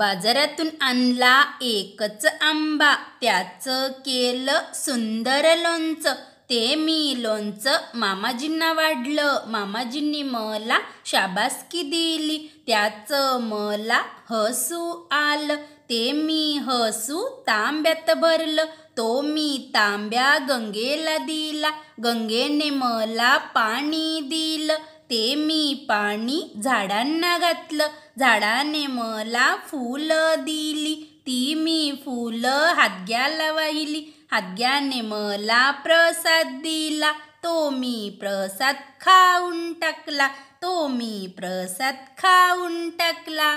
बाजारातून आणला एकच आंबा त्याच केलं सुंदर लोणच ते मी लोणचं मामाजींना वाढलं मामाजींनी मला शाबासकी दिली त्याच मला हसू आलं ते मी हसू तांब्यात भरलं तो मी तांब्या गंगेला दिला गंगेने मला पाणी दिलं ते मी पाणी झाडांना घातलं झाडाने मला फुलं दिली ती मी फुलं हातग्याला वाहिली हातग्याने मला प्रसाद दिला तो मी प्रसाद खाऊन टाकला तो मी प्रसाद खाऊन टाकला